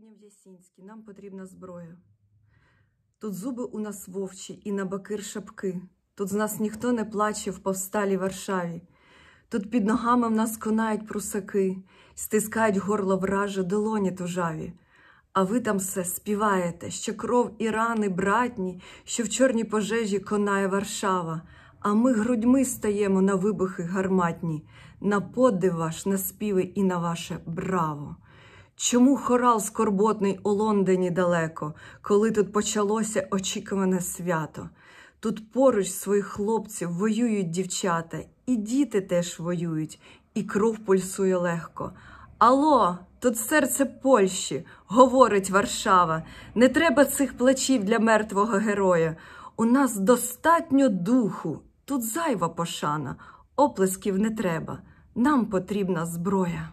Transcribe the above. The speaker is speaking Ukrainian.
Відняв Ясінський, нам потрібна зброя. Тут зуби у нас вовчі і на бакир шапки. Тут з нас ніхто не плаче в повсталі Варшаві. Тут під ногами в нас конають прусаки, стискають горло враже, долоні тужаві. А ви там все співаєте, що кров і рани братні, що в чорній пожежі конає Варшава. А ми грудьми стаємо на вибухи гарматні, на подив ваш, на співи і на ваше браво. Чому хорал скорботний у Лондоні далеко, коли тут почалося очікуване свято? Тут поруч своїх хлопців воюють дівчата, і діти теж воюють, і кров пульсує легко. Алло, тут серце Польщі, говорить Варшава. Не треба цих плачів для мертвого героя. У нас достатньо духу, тут зайва пошана, оплесків не треба. Нам потрібна зброя.